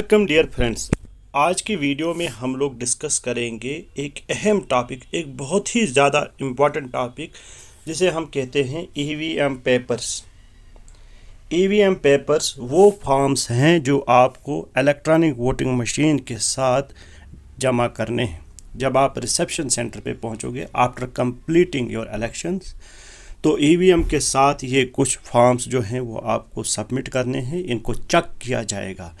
Welcome dear friends आज की video में हम लोग डिस्कस करेंगे एक अहम टॉपिक एक बहुत ही ज़्यादा इम्पॉर्टेंट टॉपिक जिसे हम कहते हैं ईवीएम पेपर्स ईवीएम पेपर्स वो फॉर्म्स हैं जो आपको इलेक्ट्रॉनिक वोटिंग मशीन के साथ जमा करने हैं जब आप रिसेप्शन सेंटर पे पहुंचोगे आफ्टर कंप्लीटिंग योर इलेक्शंस तो ई e के साथ ये कुछ फॉर्म्स जो हैं वो आपको सबमिट करने हैं इनको चेक किया जाएगा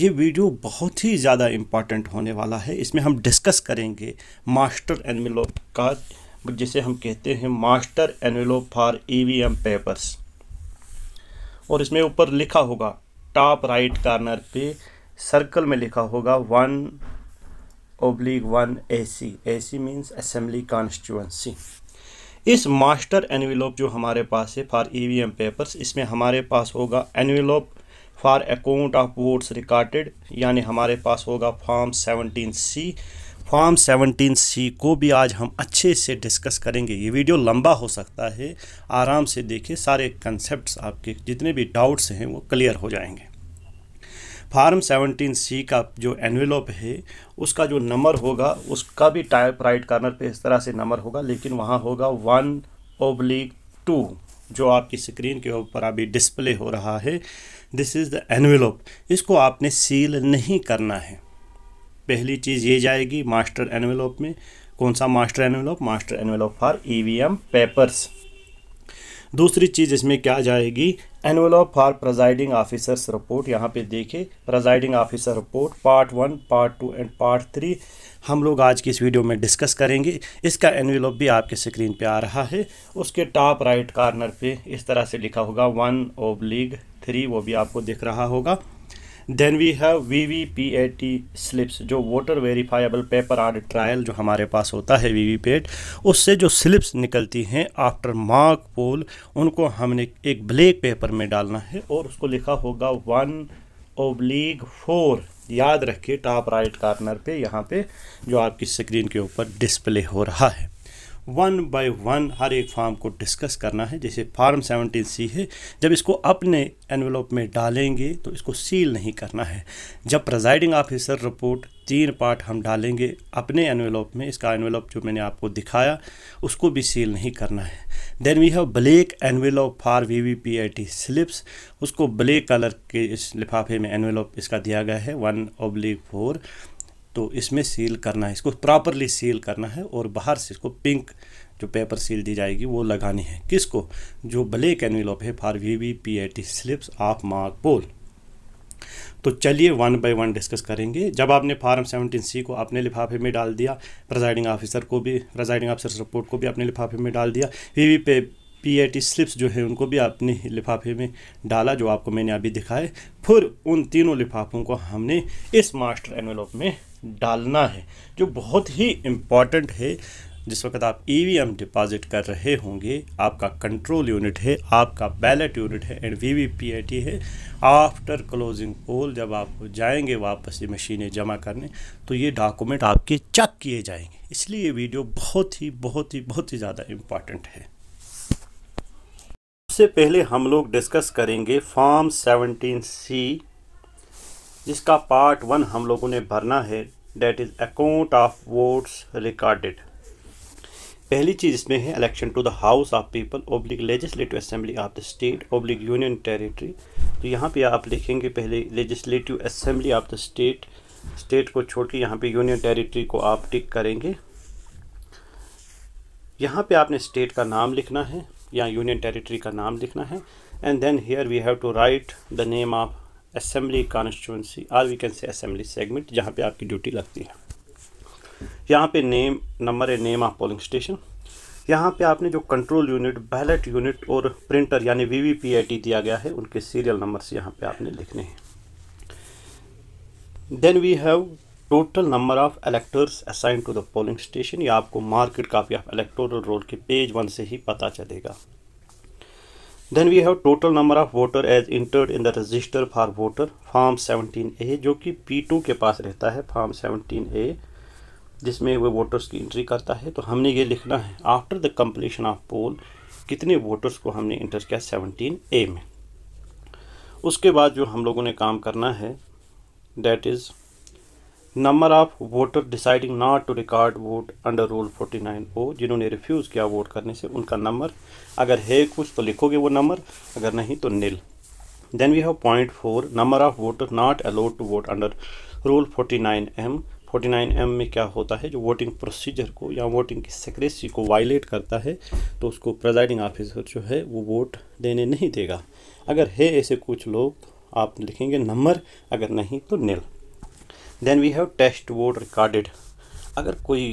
ये वीडियो बहुत ही ज़्यादा इम्पॉर्टेंट होने वाला है इसमें हम डिस्कस करेंगे मास्टर एनविलोप का जिसे हम कहते हैं master envelope for EVM papers और इसमें ऊपर लिखा होगा टॉप राइट कार्नर पे सर्कल में लिखा होगा one oblique one A C A C means assembly constituency इस मास्टर एनविलोप जो हमारे पास है for E V M papers इसमें हमारे पास होगा envelope for account of votes recorded यानी हमारे पास होगा form seventeen C form seventeen C को भी आज हम अच्छे से डिस्कस करेंगे ये वीडियो लंबा हो सकता है आराम से देखिए सारे कंसेप्ट आपके जितने भी डाउट्स हैं वो क्लियर हो जाएंगे फार्म सेवनटीन सी का जो एनवेलोप है उसका जो नंबर होगा उसका भी टाइप राइट कार्नर पे इस तरह से नंबर होगा लेकिन वहाँ होगा वन ओब्लिक टू जो आपकी स्क्रीन के ऊपर अभी डिस्प्ले हो रहा है दिस इज़ द एनवेलोप इसको आपने सील नहीं करना है पहली चीज़ ये जाएगी मास्टर एनवेलोप में कौन सा master envelope master envelope for E papers दूसरी चीज़ इसमें क्या जाएगी envelope for presiding officers report यहाँ पे देखें presiding officer report part one part two and part three हम लोग आज की इस वीडियो में डिस्कस करेंगे इसका एनवलॉप भी आपके स्क्रीन पे आ रहा है उसके टॉप राइट कार्नर पे इस तरह से लिखा होगा वन ओब लीग थ्री वो भी आपको दिख रहा होगा then we have V V P A T slips जो voter verifiable paper audit trail जो हमारे पास होता है वी वी पी एट उससे जो स्लिप्स निकलती हैं आफ्टर मार्क पोल उनको हमने एक ब्लैक पेपर में डालना है और उसको लिखा होगा वन ओब्लीग फोर याद रखिए टॉप राइट कार्नर पे यहाँ पे जो आपकी स्क्रीन के ऊपर डिस्प्ले हो रहा है वन बाय वन हर एक फार्म को डिस्कस करना है जैसे फार्म सेवनटीन सी है जब इसको अपने एनवलोप में डालेंगे तो इसको सील नहीं करना है जब प्रजाइडिंग ऑफिसर रिपोर्ट तीन पार्ट हम डालेंगे अपने एनवेलोप में इसका एनवेलोप जो मैंने आपको दिखाया उसको भी सील नहीं करना है then we have black envelope for V V P I T slips उसको ब्लैक कलर के इस लिफाफे में एनवेलोप इसका दिया गया है वन ओब्लिक फोर तो इसमें सील करना है इसको प्रॉपरली सील करना है और बाहर से इसको पिंक जो पेपर सील दी जाएगी वो लगानी है किसको जो ब्लैक एनविलोप है for V V P I T slips of mark poll तो चलिए वन बाय वन डिस्कस करेंगे जब आपने फार्म सेवनटीन सी को अपने लिफाफे में डाल दिया प्रेजाइडिंग ऑफिसर को भी प्रेजाइडिंग ऑफिसर रिपोर्ट को भी अपने लिफाफे में डाल दिया वी वी पे पी आई टी स्लिप्स जो है उनको भी अपने लिफाफे में डाला जो आपको मैंने अभी दिखाए फिर उन तीनों लिफाफों को हमने इस मास्टर एनवेलोप में डालना है जो बहुत ही इम्पॉर्टेंट है जिस वक्त आप ईवीएम e डिपॉजिट कर रहे होंगे आपका कंट्रोल यूनिट है आपका बैलेट यूनिट है एंड वीवीपीआईटी है आफ्टर क्लोजिंग पोल जब आप जाएंगे वापस ये मशीनें जमा करने तो ये डॉक्यूमेंट आपके चेक किए जाएंगे इसलिए ये वीडियो बहुत ही बहुत ही बहुत ही ज़्यादा इम्पॉर्टेंट है सबसे पहले हम लोग डिस्कस करेंगे फॉर्म सेवनटीन सी जिसका पार्ट वन हम लोगों ने भरना है that is account of votes recorded पहली चीज़ इसमें है election to the House of People oblique legislative assembly of the state oblique union territory तो यहाँ पे आप लिखेंगे पहले legislative assembly of the state state को छोड़ के यहाँ पे यूनियन टेरिटरी को आप टिक करेंगे यहाँ पे आपने स्टेट का नाम लिखना है या यूनियन टेरिटरी का नाम लिखना है and then here we have to write the name of assembly constituency or we can say assembly segment जहाँ पे आपकी ड्यूटी लगती है यहाँ पे नेम नंबर है नेम ऑफ पोलिंग स्टेशन यहाँ पे आपने जो कंट्रोल यूनिट बैलेट यूनिट और प्रिंटर यानी V V P I T दिया गया है उनके सीरियल से यहाँ पे आपने लिखने हैं then we have total number of electors assign to the polling station या आपको marked copy of electoral roll के पेज वन से ही पता चलेगा then we have total number of voter as entered in the register for voter form seventeen A जो कि P to के पास रहता है फॉर्म सेवनटीन ए जिसमें वो वोटर्स की एंट्री करता है तो हमने ये लिखना है after the completion of poll कितने वोटर्स को हमने इंटर किया सेवनटीन ए में उसके बाद जो हम लोगों ने काम करना है that is number of voter deciding not to record vote under rule 49 O जिन्होंने रिफ्यूज़ किया वोट करने से उनका नंबर अगर है कुछ तो लिखोगे वो नंबर अगर नहीं तो nil then we have point four number of voter not allowed to vote under rule 49 M 49 M में क्या होता है जो वोटिंग प्रोसीजर को या वोटिंग की सिक्रेसी को वायलेट करता है तो उसको प्रेजाइडिंग ऑफिसर जो है वो वोट देने नहीं देगा अगर है ऐसे कुछ लोग आप लिखेंगे नंबर अगर नहीं तो nil then we have test vote recorded अगर कोई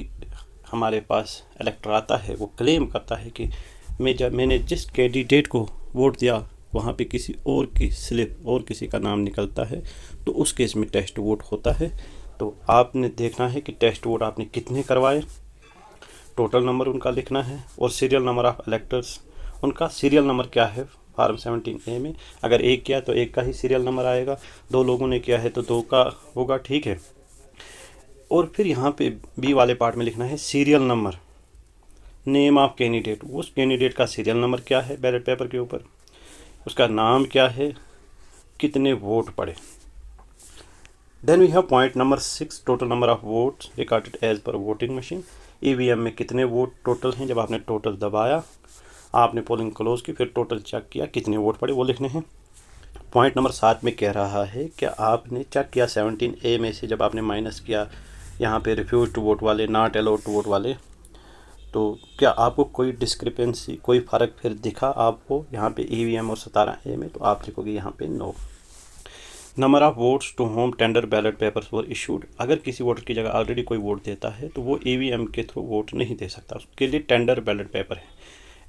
हमारे पास इलेक्टर आता है वो क्लेम करता है कि मैं जब मैंने जिस कैंडिडेट को वोट दिया वहाँ पे किसी और की स्लिप और किसी का नाम निकलता है तो उस केस में टेस्ट वोट होता है तो आपने देखना है कि टेस्ट वोट आपने कितने करवाए टोटल नंबर उनका लिखना है और सीरियल नंबर ऑफ इलेक्टर्स उनका सीरियल नंबर क्या है फार्म सेवनटीन ए में अगर एक किया तो एक का ही सीरियल नंबर आएगा दो लोगों ने किया है तो दो का होगा ठीक है और फिर यहाँ पे बी वाले पार्ट में लिखना है serial number name of candidate उस कैंडिडेट का सीरियल नंबर क्या है बैलेट पेपर के ऊपर उसका नाम क्या है कितने वोट पड़े then we have point number six total number of vote recorded as per voting machine E में कितने वोट टोटल हैं जब आपने टोटल दबाया आपने पोलिंग क्लोज की फिर टोटल चेक किया कितने वोट पड़े वो लिखने हैं पॉइंट नंबर सात में कह रहा है कि आपने चेक किया सेवनटीन ए में से जब आपने माइनस किया यहाँ पे रिफ्यूज टू वोट वाले नॉट अलाउड टू वोट वाले तो क्या आपको कोई डिस्क्रिपेंसी कोई फ़र्क फिर दिखा आपको यहाँ पे ईवीएम e और सतारा ए में तो आप लिखोगे यहाँ पे no number of votes to whom tender ballot papers were issued अगर किसी वोटर की जगह ऑलरेडी कोई वोट देता है तो वो ई e के थ्रू वोट नहीं दे सकता उसके लिए टेंडर बैलेट पेपर है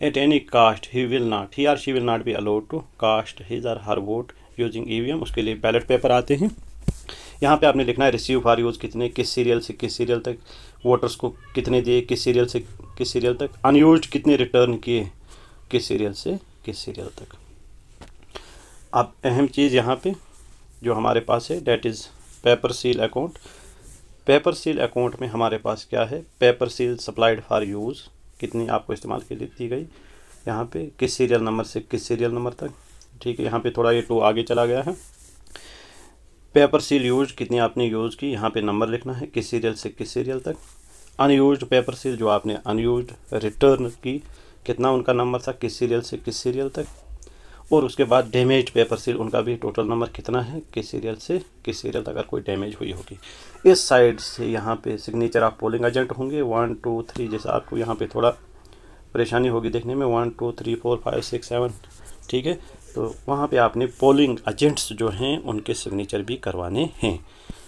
At any cost, he will not, he or she will not be allowed to cast his or her vote using EVM. उसके लिए बैलेट पेपर आते हैं यहाँ पे आपने लिखना है रिसीव फॉर यूज़ कितने किस सीरियल से किस सीरियल तक वोटर्स को कितने दिए किस सीरियल से किस सीरियल तक अनयूज कितने रिटर्न किए किस सीरियल से किस सीरियल तक अब अहम चीज़ यहाँ पे जो हमारे पास है that is paper seal account paper seal account में हमारे पास क्या है paper seal supplied for use कितनी आपको इस्तेमाल के लिए दी गई यहाँ पे किस सीरियल नंबर से किस सीरियल नंबर तक ठीक है यहाँ पे थोड़ा ये टू आगे चला गया है पेपर सील यूज कितनी आपने यूज़ की यहाँ पे नंबर लिखना है किस सीरियल से किस सीरियल तक अनयूज पेपर सील जो आपने अनयूज रिटर्न की कितना उनका नंबर था किस सीरियल से किस सीरियल तक और उसके बाद डैमेज पेपर सील उनका भी टोटल नंबर कितना है किस सीरियल से किस सीरियल तक अगर कोई डैमेज हुई होगी इस साइड से यहाँ पे सिग्नेचर आप पोलिंग एजेंट होंगे वन टू थ्री जैसे आपको यहाँ पे थोड़ा परेशानी होगी देखने में one two three four five six seven ठीक है तो वहाँ पे आपने पोलिंग एजेंट्स जो हैं उनके सिग्नेचर भी करवाने हैं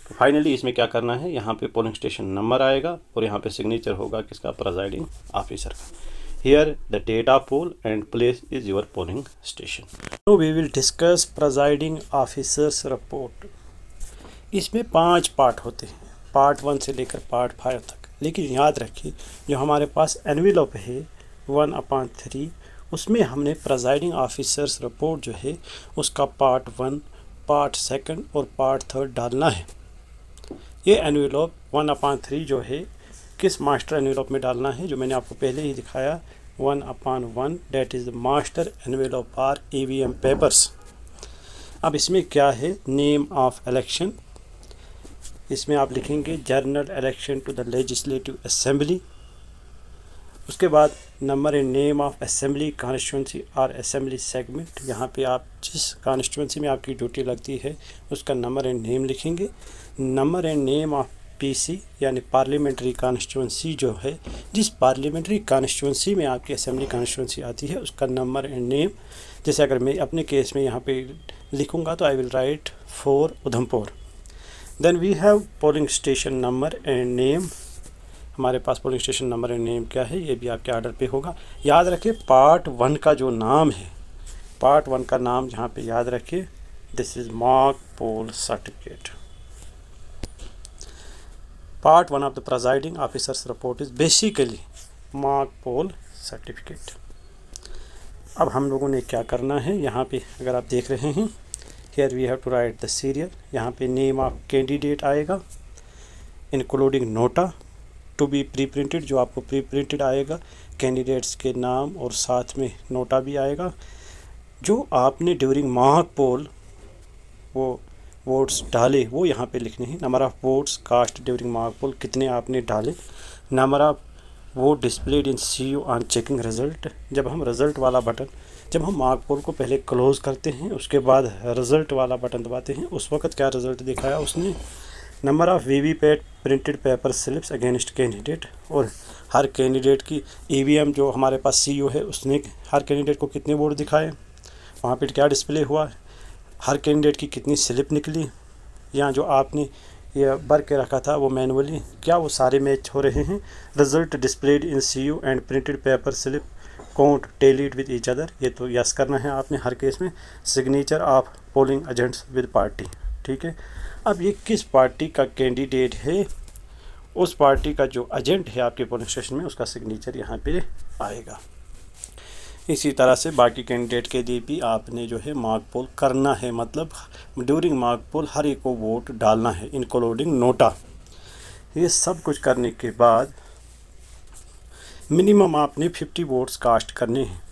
तो फाइनली इसमें क्या करना है यहाँ पर पोलिंग स्टेशन नंबर आएगा और यहाँ पर सिग्नेचर होगा किसका प्रजाइडिंग ऑफिसर का here the data pool and place is your polling station so we will discuss presiding officers report इसमें पांच पार्ट होते हैं पार्ट वन से लेकर पार्ट फाइव तक लेकिन याद रखिए जो हमारे पास एनविलोप है वन अपॉइंट थ्री उसमें हमने प्रजाइडिंग ऑफिसर्स रिपोर्ट जो है उसका पार्ट वन पार्ट सेकंड और पार्ट थर्ड डालना है ये एनविलोप वन अपॉन थ्री जो है किस मास्टर एनविलोप में डालना है जो मैंने आपको पहले ही दिखाया that upon the that is of master envelope or EVM papers अब इसमें क्या है नेम ऑफ इलेक्शन इसमें आप लिखेंगे general election to the legislative assembly उसके बाद number and name of assembly constituency और असम्बली सेगमेंट यहाँ पे आप जिस कॉन्स्टिट्यूंसी में आपकी ड्यूटी लगती है उसका नंबर एंड नेम लिखेंगे number and name of PC यानी पार्लियामेंट्री कॉन्स्टिट्यूंसी जो है जिस पार्लियामेंट्री कॉन्स्टिट्यूंसी में आपकी असेंबली कॉन्स्टिट्यूंसी आती है उसका नंबर एंड नेम जैसे अगर मैं अपने केस में यहाँ पे लिखूँगा तो I will write for Udhampur then we have polling station number and name हमारे पास polling station number and name क्या है ये भी आपके आर्डर पर होगा याद रखिए पार्ट वन का जो नाम है पार्ट वन का नाम जहाँ पर याद रखिए this is mark poll certificate part one of the presiding officer's report is basically mark poll certificate अब हम लोगों ने क्या करना है यहाँ पे अगर आप देख रहे हैं here we have to write the serial यहाँ पे नेम ऑफ कैंडिडेट आएगा including NOTA to be pre printed जो आपको प्री प्रिंटेड आएगा कैंडिडेट्स के नाम और साथ में नोटा भी आएगा जो आपने ड्यूरिंग मार्क पोल वो वोट्स डाले वो यहाँ पे लिखने हैं number of votes cast during mark poll कितने आपने डाले number of vote displayed in C U on checking result जब हम रिज़ल्ट वाला बटन जब हम मार्क पोल को पहले क्लोज़ करते हैं उसके बाद रिज़ल्ट वाला बटन दबाते हैं उस वक्त क्या रिज़ल्ट दिखाया उसने number of V V PAT printed paper slips against candidate और हर कैंडिडेट की ई e जो हमारे पास सी है उसने हर कैंडिडेट को कितने वोट दिखाए वहाँ पर क्या डिस्प्ले हुआ है हर कैंडिडेट की कितनी स्लिप निकली या जो आपने यह भर के रखा था वो मैनुअली क्या वो सारे मैच हो रहे हैं result displayed in C U and printed paper slip count tallied with each other ये तो यस करना है आपने हर केस में signature of polling agents with party ठीक है अब ये किस पार्टी का कैंडिडेट है उस पार्टी का जो एजेंट है आपके पोलिंग स्टेशन में उसका सिग्नेचर यहाँ पे आएगा इसी तरह से बाकी कैंडिडेट के लिए भी आपने जो है मार्क पोल करना है मतलब ड्यूरिंग मार्क पोल हर एक को वोट डालना है इंक्लूडिंग नोटा ये सब कुछ करने के बाद मिनिमम आपने 50 वोट्स कास्ट करने हैं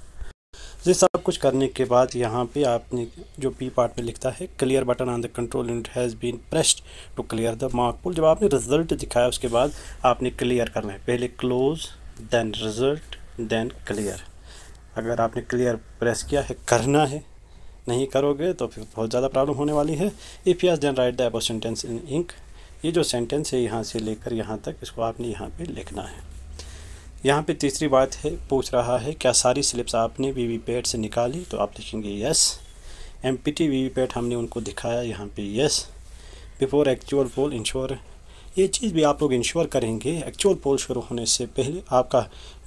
ये सब कुछ करने के बाद यहाँ पे आपने जो पी पार्ट में लिखता है clear button on the control unit has been pressed to clear the mark poll जब आपने रिजल्ट दिखाया उसके बाद आपने क्लियर करना है पहले close then result then clear अगर आपने क्लियर प्रेस किया है करना है नहीं करोगे तो फिर बहुत ज़्यादा प्रॉब्लम होने वाली है if you then write the above sentence in ink ये जो सेंटेंस है यहाँ से लेकर यहाँ तक इसको आपने यहाँ पे लिखना है यहाँ पे तीसरी बात है पूछ रहा है क्या सारी स्लिप्स आपने वी वी पैड से निकाली तो आप लिखेंगे yes empty V V pat हमने उनको दिखाया यहाँ पे yes before actual poll ensure ये चीज़ भी आप लोग इंश्योर करेंगे एक्चुअल पोल शुरू होने से पहले आपका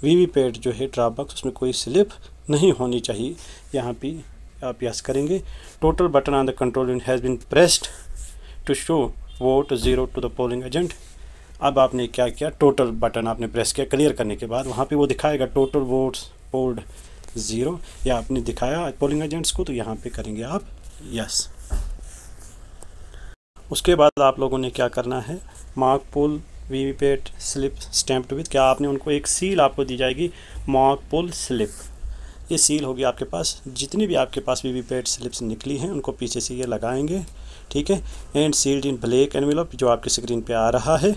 वीवीपैट जो है ड्रॉप बॉक्स उसमें कोई स्लिप नहीं होनी चाहिए यहाँ पे आप यस करेंगे total button on the control unit has been pressed to show vote zero to the polling agent अब आपने क्या किया टोटल बटन आपने प्रेस किया क्लियर करने के बाद वहाँ पे वो दिखाएगा टोटल वोट्स पोल्ड ज़ीरो या आपने दिखाया पोलिंग एजेंट्स को तो यहाँ पे करेंगे आप यस उसके बाद आप लोगों ने क्या करना है mock poll VVPAT slip stamped with क्या आपने उनको एक सील आपको दी जाएगी मार्क पुल स्लिप ये सील होगी आपके पास जितनी भी आपके पास वीवीपैट स्लिप्स निकली हैं उनको पीछे से ये लगाएंगे ठीक है and sealed in black envelope जो आपकी स्क्रीन पे आ रहा है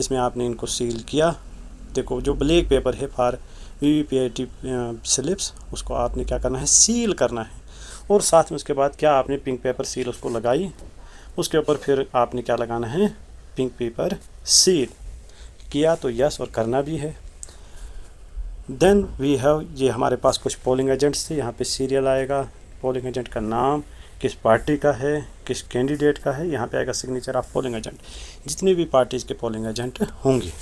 इसमें आपने इनको सील किया देखो जो ब्लैक पेपर है V V P I T slips उसको आपने क्या करना है सील करना है और साथ में उसके बाद क्या आपने पिंक पेपर सील उसको लगाई उसके ऊपर फिर आपने क्या लगाना है पिंक पेपर सील किया तो यस और करना भी है देन वी हैव ये हमारे पास कुछ पोलिंग एजेंट्स थे यहाँ पे सीरियल आएगा पोलिंग एजेंट का नाम किस पार्टी का है किस कैंडिडेट का है यहाँ पे आएगा सिग्नेचर ऑफ पोलिंग एजेंट जितनी भी पार्टीज़ के पोलिंग एजेंट होंगे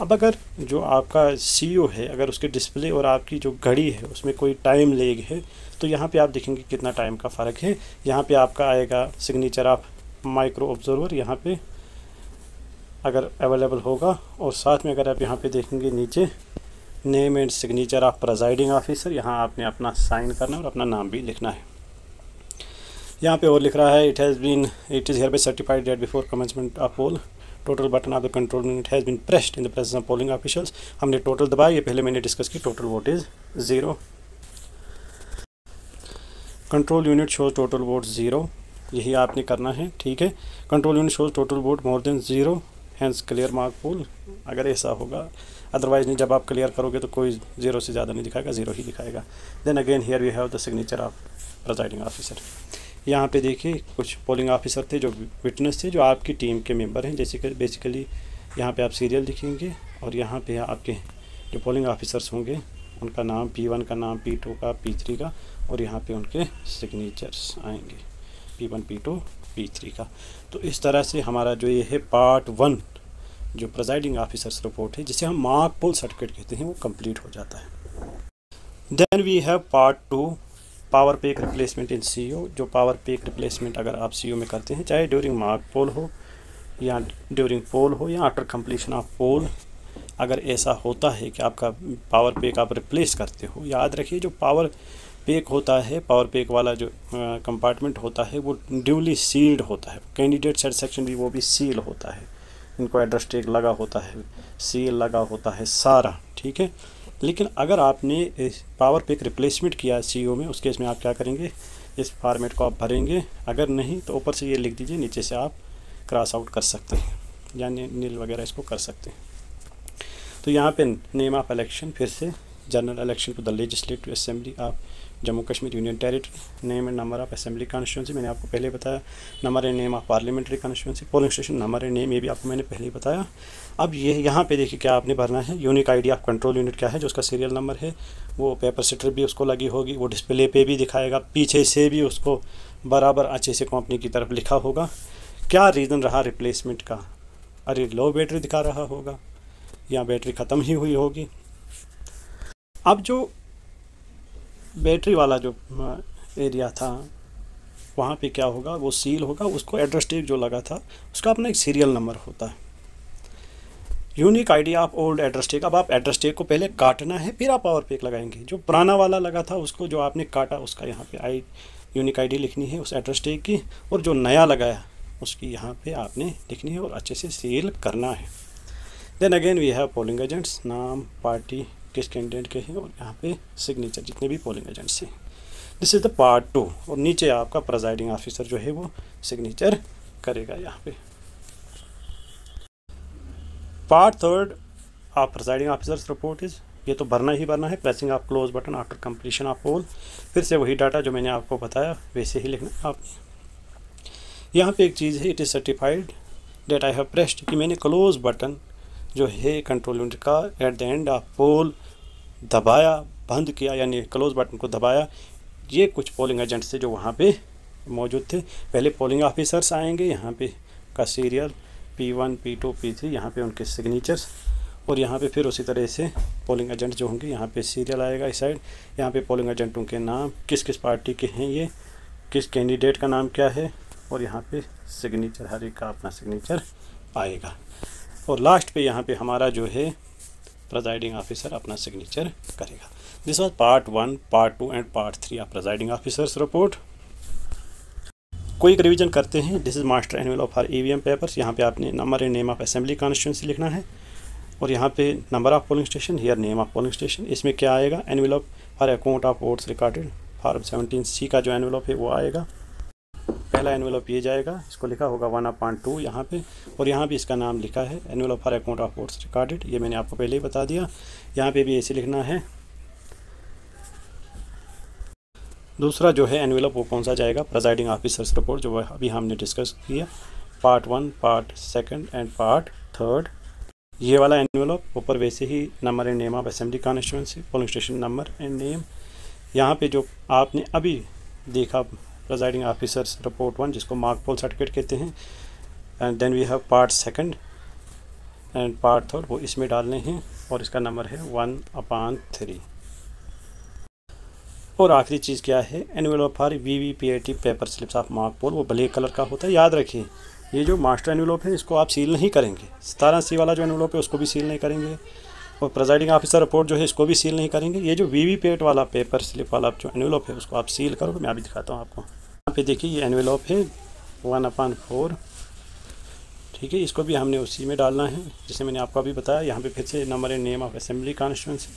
अब अगर जो आपका सी e है अगर उसके डिस्प्ले और आपकी जो घड़ी है उसमें कोई टाइम लेग है तो यहाँ पे आप देखेंगे कितना टाइम का फ़र्क है यहाँ पे आपका आएगा सिग्नेचर ऑफ माइक्रो ऑब्जर्वर यहाँ पे अगर अवेलेबल होगा और साथ में अगर आप यहाँ पे देखेंगे नीचे name and signature of presiding officer यहाँ आपने अपना साइन करना है और अपना नाम भी लिखना है यहाँ पे और लिख रहा है it has been it is hereby certified that before commencement of poll total button of the control unit has been pressed in the presence of polling officials हमने टोटल दबाया ये पहले मैंने डिस्कस की total vote is zero control unit shows total vote zero यही आपने करना है ठीक है control unit shows total vote more than zero hence clear mock poll अगर ऐसा होगा अदरवाइज नहीं जब आप क्लियर करोगे तो कोई जीरो से ज़्यादा नहीं दिखाएगा जीरो ही दिखाएगा then again here we have the signature of presiding officer यहाँ पे देखिए कुछ पोलिंग ऑफिसर थे जो विटनेस थे जो आपकी टीम के मेंबर हैं जैसे कि बेसिकली यहाँ पे आप सीरियल लिखेंगे और यहाँ पे आपके जो पोलिंग ऑफिसर्स होंगे उनका नाम पी वन का नाम पी टू का पी थ्री का और यहाँ पे उनके सिग्नेचर्स आएंगे P one P two P three का तो इस तरह से हमारा जो ये है पार्ट वन जो प्रिजाइडिंग ऑफिसर्स रिपोर्ट है जिसे हम मार्क पुल सर्टिफिकेट कहते हैं वो कंप्लीट हो जाता है then we have part two power pack replacement in C जो पावर पेक रिप्लेसमेंट अगर आप सी e में करते हैं चाहे ड्यूरिंग मार्क पोल हो या ड्यूरिंग पोल हो या आफ्टर कंप्लीशन ऑफ पोल अगर ऐसा होता है कि आपका पावर पेक आप रिप्लेस करते हो याद रखिए जो पावर पैक होता है पावर पैक वाला जो कंपार्टमेंट होता है वो ड्यूली सील्ड होता है कैंडिडेट सेक्शन भी वो भी सील होता है इनको एड्रेस टेक लगा होता है सील लगा होता है सारा ठीक है लेकिन अगर आपने पावर पैक रिप्लेसमेंट किया सी e में उस केस में आप क्या करेंगे इस फार्मेट को आप भरेंगे अगर नहीं तो ऊपर से ये लिख दीजिए नीचे से आप क्रॉस आउट कर सकते हैं यानी नील वगैरह इसको कर सकते हैं तो यहाँ पे नेम ऑफ इलेक्शन फिर से general election to the legislative assembly of Jammu Kashmir union territory name and number of assembly constituency मैंने आपको पहले बताया number and name of parliamentary constituency polling station number and name ये भी आपको मैंने पहले ही बताया अब ये यहाँ पे देखिए क्या आपने भरना है unique ID of control unit क्या है जो उसका सीरियल नंबर है वो पेपर स्टर भी उसको लगी होगी वो डिस्प्ले पे भी दिखाएगा पीछे से भी उसको बराबर अच्छे से कंपनी की तरफ लिखा होगा क्या रीज़न रहा रिप्लेसमेंट का अरे लो बैटरी दिखा रहा होगा या बैटरी ख़त्म ही हुई होगी अब जो बैटरी वाला जो एरिया था वहाँ पे क्या होगा वो सील होगा उसको एड्रेस टेप जो लगा था उसका अपना एक सीरियल नंबर होता है unique ID of old address tag अब आप एड्रेस टेक को पहले काटना है फिर आप पावर पेक लगाएंगे जो पुराना वाला लगा था उसको जो आपने काटा उसका यहाँ पे आई यूनिक आईडी लिखनी है उस एड्रेस टेक की और जो नया लगाया उसकी यहाँ पे आपने लिखनी है और अच्छे से सील करना है then again we have polling agents नाम पार्टी किस कैंडिडेट के हैं और यहाँ पे सिग्नेचर जितने भी पोलिंग एजेंट्स हैं this is the part two और नीचे आपका प्रजाइडिंग ऑफिसर जो है वो सिग्नेचर करेगा यहाँ पे पार्ट थर्ड आप प्रजाइडिंग ऑफिसर्स रिपोर्ट इज़ ये तो भरना ही भरना है प्रेसिंग आप close button after completion of poll फिर से वही डाटा जो मैंने आपको बताया वैसे ही लिखना आप यहाँ पे एक चीज़ है it is certified that I have pressed कि मैंने क्लोज बटन जो है कंट्रोल यूनिट का at the end of poll दबाया बंद किया यानी क्लोज बटन को दबाया ये कुछ पोलिंग एजेंट्स थे जो वहाँ पे मौजूद थे पहले पोलिंग ऑफिसर्स आएंगे यहाँ पे का serial P one P two P three यहाँ पर उनके सिग्नेचर्स और यहाँ पे फिर उसी तरह से पोलिंग एजेंट जो होंगे यहाँ पे सीरियल आएगा इस साइड यहाँ पे पोलिंग एजेंटों के नाम किस किस पार्टी के हैं ये किस कैंडिडेट का नाम क्या है और यहाँ पे सिग्नेचर हर एक का अपना सिग्नेचर आएगा और लास्ट पे यहाँ पे हमारा जो है प्रजाइडिंग ऑफिसर अपना सिग्नेचर करेगा this was part one part two and part three of presiding officers report quick revision करते हैं this is master envelope of our EVM papers यहाँ पे आपने number and name of assembly constituency लिखना है और यहाँ पे number of polling station here name of polling station इसमें क्या आएगा of for account of votes recorded form seventeen C का जो ऑफ है वो आएगा पहला एनवेलप ये जाएगा इसको लिखा होगा वन अपॉइंट टू यहाँ पर और यहाँ भी इसका नाम लिखा है envelope for account of votes recorded ये मैंने आपको पहले ही बता दिया यहाँ पर भी ऐसे लिखना है दूसरा जो है एनवेलप वो कौन सा जाएगा प्रजाइडिंग ऑफिसर्स रिपोर्ट जो अभी हमने डिस्कस किया part one part second and part third ये वाला एनवेलप ऊपर वैसे ही number and name of assembly constituency polling station number and name यहाँ पे जो आपने अभी देखा प्रजाइडिंग ऑफिसर्स रिपोर्ट वन जिसको मार्कपोल सर्टिफिकेट कहते हैं and then we have part second and part third वो इसमें डालने हैं और इसका नंबर है वन अपान थ्री और आखिरी चीज़ क्या है envelope for V V P I T paper slips of mock poll वो ब्लैक कलर का होता है याद रखिए ये जो मास्टर एनवलोप है इसको आप सील नहीं करेंगे सतारह सी वाला जो एनवलोप है उसको भी सील नहीं करेंगे और प्रेजाइडिंग ऑफिसर रिपोर्ट जो है इसको भी सील नहीं करेंगे ये जो वी पेट वाला पेपर स्लिप वाला जो एनवेलोप है उसको आप सील करोगे मैं अभी दिखाता हूँ आपको यहाँ पे देखिए ये एनवेलोप है वन अपान फोर ठीक है इसको भी हमने उसी में डालना है जैसे मैंने आपको अभी बताया यहाँ पे फिर से number and name of assembly constituency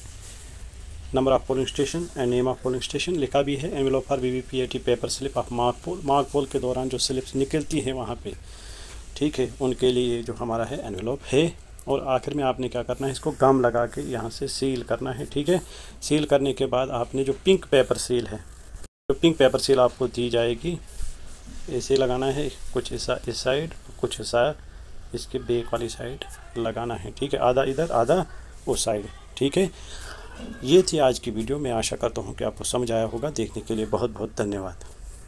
number of polling station and name of polling station लिखा भी है envelope for V paper slip of mark poll mock poll के दौरान जो स्लिप्स निकलती हैं वहाँ पर ठीक है उनके लिए जो हमारा है एनवेलोप है और आखिर में आपने क्या करना है इसको गम लगा के यहाँ से सील करना है ठीक है सील करने के बाद आपने जो पिंक पेपर सील है जो पिंक पेपर सील आपको दी जाएगी ऐसे लगाना है कुछ हिस्सा इस साइड कुछ हिस्सा इसके बेक वाली साइड लगाना है ठीक है आधा इधर आधा उस साइड ठीक है ये थी आज की वीडियो मैं आशा करता हूँ कि आपको समझ आया होगा देखने के लिए बहुत बहुत धन्यवाद